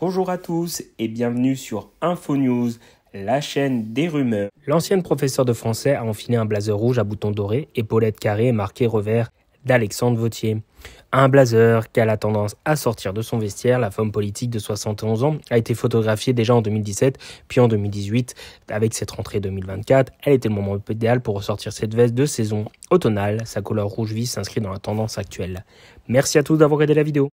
Bonjour à tous et bienvenue sur InfoNews, la chaîne des rumeurs. L'ancienne professeure de français a enfilé un blazer rouge à boutons dorés, épaulettes carrées marquée revers d'Alexandre Vautier. Un blazer qui a la tendance à sortir de son vestiaire, la femme politique de 71 ans a été photographiée déjà en 2017, puis en 2018. Avec cette rentrée 2024, elle était le moment idéal pour ressortir cette veste de saison automnale. Sa couleur rouge vif s'inscrit dans la tendance actuelle. Merci à tous d'avoir regardé la vidéo.